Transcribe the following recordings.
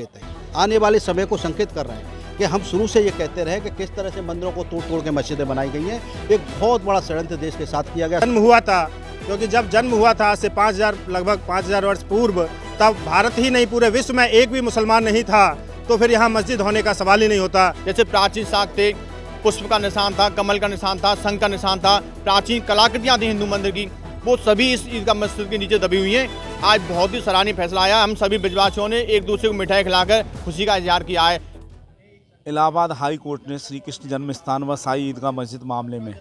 कहते हैं आने वाले समय को संकेत कर रहे हैं कि हम शुरू से ये कहते रहे कि किस तरह से मंदिरों को तोड़ तोड़ के मस्जिदें बनाई गई हैं एक बहुत बड़ा षडयंत्र देश के साथ किया गया जन्म हुआ था क्योंकि जब जन्म हुआ था आज से पाँच हज़ार लगभग पाँच हज़ार वर्ष पूर्व तब भारत ही नहीं पूरे विश्व में एक भी मुसलमान नहीं था तो फिर यहाँ मस्जिद होने का सवाल ही नहीं होता जैसे प्राचीन साख थे पुष्प का निशान था कमल का निशान था संघ का निशान था प्राचीन कलाकृतियाँ थी हिंदू मंदिर की वो सभी इस ईदगाह मस्जिद के नीचे दबी हुई हैं आज बहुत ही सराहनीय फैसला आया हम सभी बिजवासियों ने एक दूसरे को मिठाई खिलाकर खुशी का इजहार किया है इलाहाबाद हाई कोर्ट ने श्री कृष्ण जन्म स्थान व साई ईदगाह मस्जिद मामले में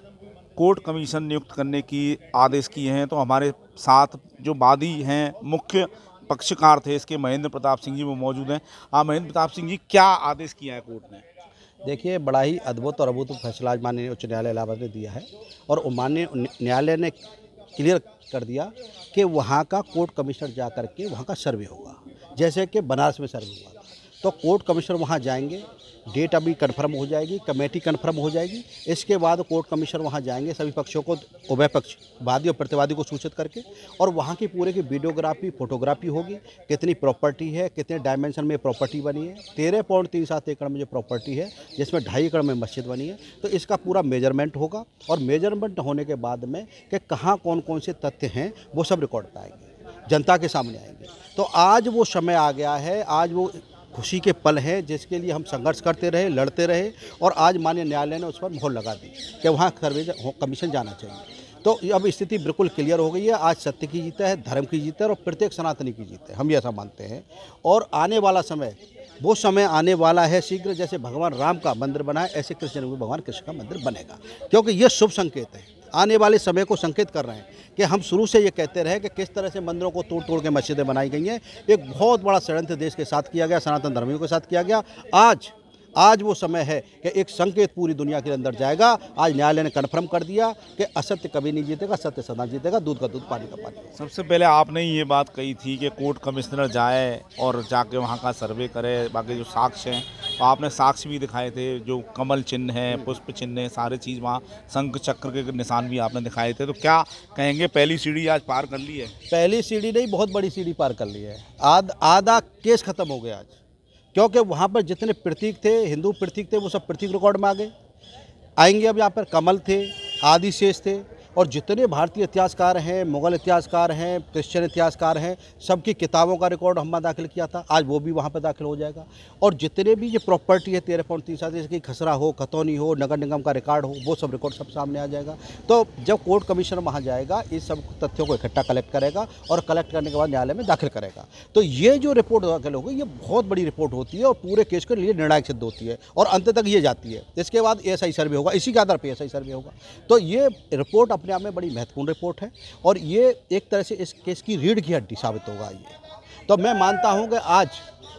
कोर्ट कमीशन नियुक्त करने की आदेश किए हैं तो हमारे साथ जो वादी हैं मुख्य पक्षकार थे इसके महेंद्र प्रताप सिंह जी वो मौजूद हैं हाँ महेंद्र प्रताप सिंह जी क्या आदेश किया है कोर्ट ने देखिए बड़ा ही अद्भुत और अद्भुत फैसला आज माननीय उच्च न्यायालय इलाहाबाद ने दिया है और माननीय न्यायालय ने क्लियर कर दिया कि वहाँ का कोर्ट कमिश्नर जा कर के वहाँ का सर्वे होगा जैसे कि बनारस में सर्वे हुआ तो कोर्ट कमिश्नर वहाँ जाएंगे डेट अभी कन्फर्म हो जाएगी कमेटी कन्फर्म हो जाएगी इसके बाद कोर्ट कमिश्नर वहाँ जाएंगे सभी पक्षों को उभय पक्ष वादी और प्रतिवादी को सूचित करके और वहाँ की पूरे की वीडियोग्राफी फोटोग्राफी होगी कितनी प्रॉपर्टी है कितने डायमेंशन में प्रॉपर्टी बनी है तेरह पॉइंट तीन सात एकड़ में जो प्रॉपर्टी है जिसमें ढाई एकड़ में मस्जिद बनी है तो इसका पूरा मेजरमेंट होगा और मेजरमेंट होने के बाद में कि कहाँ कौन कौन से तथ्य हैं वो सब रिकॉर्ड पाएंगे जनता के सामने आएंगे तो आज वो समय आ गया है आज वो खुशी के पल हैं जिसके लिए हम संघर्ष करते रहे लड़ते रहे और आज मान्य न्यायालय ने उस पर मोहर लगा दी कि वहाँ सर्वे कमीशन जाना चाहिए तो अब स्थिति बिल्कुल क्लियर हो गई है आज सत्य की जीत है धर्म की जीत है और प्रत्येक सनातनी की जीत है हम ऐसा मानते हैं और आने वाला समय वो समय आने वाला है शीघ्र जैसे भगवान राम का मंदिर बना है ऐसे कृष्ण भगवान कृष्ण का मंदिर बनेगा क्योंकि ये शुभ संकेत है आने वाले समय को संकेत कर रहे हैं कि हम शुरू से ये कहते रहे कि किस तरह से मंदिरों को तोड़ तोड़ के मस्जिदें बनाई गई हैं एक बहुत बड़ा षडयंत्र देश के साथ किया गया सनातन धर्मियों के साथ किया गया आज आज वो समय है कि एक संकेत पूरी दुनिया के अंदर जाएगा आज न्यायालय ने कन्फर्म कर दिया कि असत्य कभी नहीं जीतेगा सत्य सदा जीतेगा दूध का दूध पानी का पानी सबसे पहले आपने ये बात कही थी कि कोर्ट कमिश्नर जाए और जाके वहाँ का सर्वे करे बाकी जो साक्ष्य हैं तो आपने साक्ष्य भी दिखाए थे जो कमल चिन्ह है पुष्प चिन्ह है सारे चीज़ वहाँ शंख चक्र के निशान भी आपने दिखाए थे तो क्या कहेंगे पहली सीढ़ी आज पार कर ली है पहली सीढ़ी नहीं बहुत बड़ी सीढ़ी पार कर ली है आध आधा केस खत्म हो गया आज क्योंकि वहाँ पर जितने प्रतीक थे हिंदू प्रतीक थे वो सब प्रतीक रिकॉर्ड में आ गए आएंगे अब यहाँ पर कमल थे आदिशेष थे और जितने भारतीय इतिहासकार हैं मुग़ल इतिहासकार हैं क्रिश्चियन इतिहासकार हैं सबकी किताबों का रिकॉर्ड हमने दाखिल किया था आज वो भी वहाँ पर दाखिल हो जाएगा और जितने भी ये प्रॉपर्टी है तेरह पॉइंट तीन सात जैसे कि खसरा हो खतौनी हो नगर निगम का रिकॉर्ड हो वो सब रिकॉर्ड सब सामने आ जाएगा तो जब कोर्ट कमीशन वहाँ जाएगा इस सब तथ्यों को इकट्ठा कलेक्ट करेगा और कलेक्ट करने के बाद न्यायालय में दाखिल करेगा तो ये जो रिपोर्ट दाखिल होगी ये बहुत बड़ी रिपोर्ट होती है और पूरे केस के लिए निर्णायक सिद्ध होती है और अंत तक ये जाती है इसके बाद ए सर्वे होगा इसी के आधार पर ए सर्वे होगा तो ये रिपोर्ट अपने आप में बड़ी महत्वपूर्ण रिपोर्ट है और ये एक तरह से इस केस की रीढ़ की हड्डी साबित होगा ये तो मैं मानता हूँ कि आज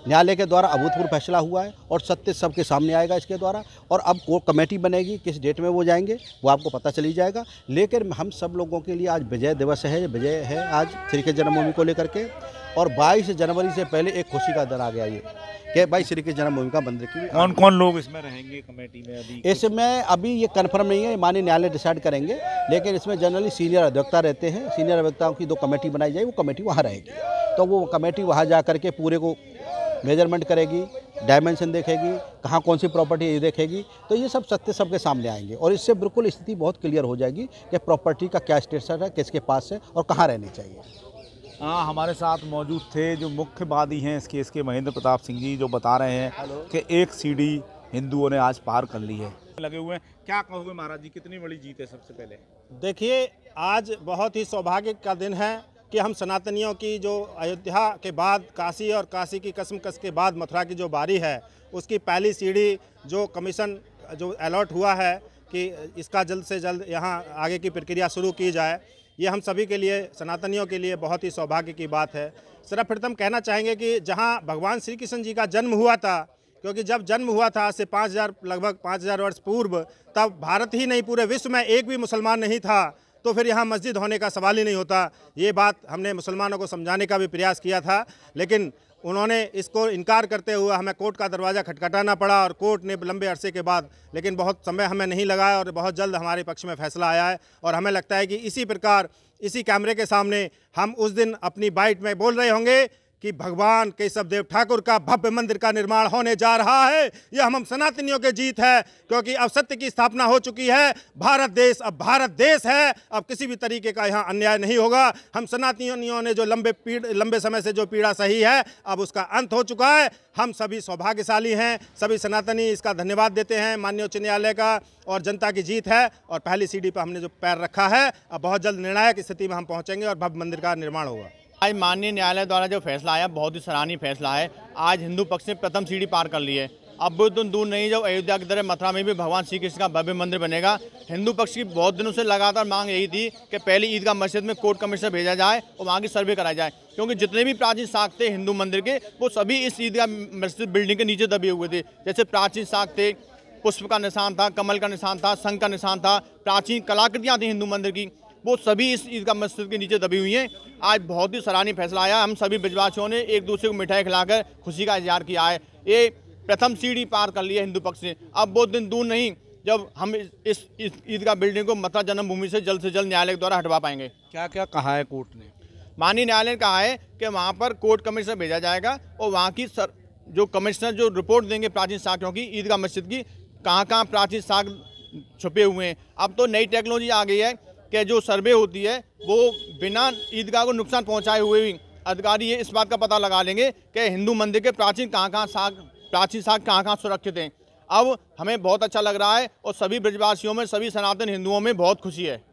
न्यायालय के द्वारा अभूतपूर्व फैसला हुआ है और सत्य सबके सामने आएगा इसके द्वारा और अब वो कमेटी बनेगी किस डेट में वो जाएंगे वो आपको पता चली जाएगा लेकिन हम सब लोगों के लिए आज विजय दिवस है विजय है आज श्री के जन्मभूमि को लेकर के और 22 जनवरी से पहले एक खुशी का दर आ गया ये कि भाई श्री के जन्मभूमि का मंदिर की कौन कौन लोग इसमें रहेंगे कमेटी में अभी इसमें अभी ये कन्फर्म नहीं है माननीय न्यायालय डिसाइड करेंगे लेकिन इसमें जनरली सीनियर अधिवक्ता रहते हैं सीनियर अधिवक्ताओं की दो कमेटी बनाई जाए वो कमेटी वहाँ रहेगी तो वो कमेटी वहाँ जा करके पूरे को मेजरमेंट करेगी डायमेंशन देखेगी कहाँ कौन सी प्रॉपर्टी ये देखेगी तो ये सब सत्य सबके सामने आएंगे और इससे बिल्कुल स्थिति बहुत क्लियर हो जाएगी कि प्रॉपर्टी का क्या स्टेटस है किसके पास है और कहाँ रहनी चाहिए हाँ हमारे साथ मौजूद थे जो मुख्य वादी हैं इस केस के महेंद्र प्रताप सिंह जी जो बता रहे हैं कि एक सीढ़ी हिंदुओं ने आज पार कर ली है लगे हुए हैं क्या कहोगे महाराज जी कितनी बड़ी जीत है सबसे पहले देखिए आज बहुत ही सौभाग्य का दिन है कि हम सनातनियों की जो अयोध्या के बाद काशी और काशी की कसम कस के बाद मथुरा की जो बारी है उसकी पहली सीढ़ी जो कमीशन जो अलॉट हुआ है कि इसका जल्द से जल्द यहाँ आगे की प्रक्रिया शुरू की जाए ये हम सभी के लिए सनातनियों के लिए बहुत ही सौभाग्य की बात है सर्वप्रथम तो कहना चाहेंगे कि जहाँ भगवान श्री कृष्ण जी का जन्म हुआ था क्योंकि जब जन्म हुआ था आज से पाँच हज़ार लगभग पाँच हज़ार वर्ष पूर्व तब भारत ही नहीं पूरे विश्व में एक भी मुसलमान नहीं था तो फिर यहाँ मस्जिद होने का सवाल ही नहीं होता ये बात हमने मुसलमानों को समझाने का भी प्रयास किया था लेकिन उन्होंने इसको इनकार करते हुए हमें कोर्ट का दरवाज़ा खटखटाना पड़ा और कोर्ट ने लंबे अरसे के बाद लेकिन बहुत समय हमें नहीं लगाया और बहुत जल्द हमारे पक्ष में फैसला आया है और हमें लगता है कि इसी प्रकार इसी कैमरे के सामने हम उस दिन अपनी बाइट में बोल रहे होंगे कि भगवान केशव देव ठाकुर का भव्य मंदिर का निर्माण होने जा रहा है यह हम सनातनियों के जीत है क्योंकि अब सत्य की स्थापना हो चुकी है भारत देश अब भारत देश है अब किसी भी तरीके का यहाँ अन्याय नहीं होगा हम सनातनियों ने जो लंबे पीड़ लंबे समय से जो पीड़ा सही है अब उसका अंत हो चुका है हम सभी सौभाग्यशाली हैं सभी सनातनी इसका धन्यवाद देते हैं माननीय उच्च न्यायालय का और जनता की जीत है और पहली सीढ़ी पर हमने जो पैर रखा है अब बहुत जल्द निर्णायक स्थिति में हम पहुँचेंगे और भव्य मंदिर का निर्माण होगा आज माननीय न्यायालय द्वारा जो फैसला आया बहुत ही सराहनीय फैसला है आज हिंदू पक्ष ने प्रथम सीढ़ी पार कर ली है अब भी तो दूर नहीं जब अयोध्या की तरह मथुरा में भी भगवान श्री कृष्ण का भव्य मंदिर बनेगा हिंदू पक्ष की बहुत दिनों से लगातार मांग यही थी कि पहली ईद का मस्जिद में कोर्ट कमिश्नर भेजा जाए और वहाँ की सर्वे कराया जाए क्योंकि जितने भी प्राचीन साख थे हिंदू मंदिर के वो सभी इस ईद का मस्जिद बिल्डिंग के नीचे दबे हुए थे जैसे प्राचीन साख थे पुष्प का निशान था कमल का निशान था संघ का निशान था प्राचीन कलाकृतियाँ थी हिंदू मंदिर की वो सभी इस ईदगाह मस्जिद के नीचे दबी हुई हैं आज बहुत ही सराहनीय फैसला आया हम सभी ब्रजवासियों ने एक दूसरे को मिठाई खिलाकर खुशी का इजहार किया है ये प्रथम सीढ़ी पार कर ली है हिंदू पक्ष ने अब बहुत दिन दूर नहीं जब हम इस ईदगाह बिल्डिंग को मथा जन्मभूमि से जल्द से जल्द न्यायालय के द्वारा हटवा पाएंगे क्या क्या कहा है कोर्ट ने माननीय न्यायालय ने कहा है कि वहाँ पर कोर्ट कमिश्नर भेजा जाएगा और वहाँ की सर जो कमिश्नर जो रिपोर्ट देंगे प्राचीन साखियों की ईदगाह मस्जिद की कहाँ कहाँ प्राचीन साख छुपे हुए हैं अब तो नई टेक्नोलॉजी आ गई है के जो सर्वे होती है वो बिना ईदगाह को नुकसान पहुँचाए हुए भी अधिकारी ये इस बात का पता लगा लेंगे कि हिंदू मंदिर के प्राचीन कहाँ कहाँ साग प्राचीन साग कहाँ कहाँ सुरक्षित हैं अब हमें बहुत अच्छा लग रहा है और सभी ब्रजवासियों में सभी सनातन हिंदुओं में बहुत खुशी है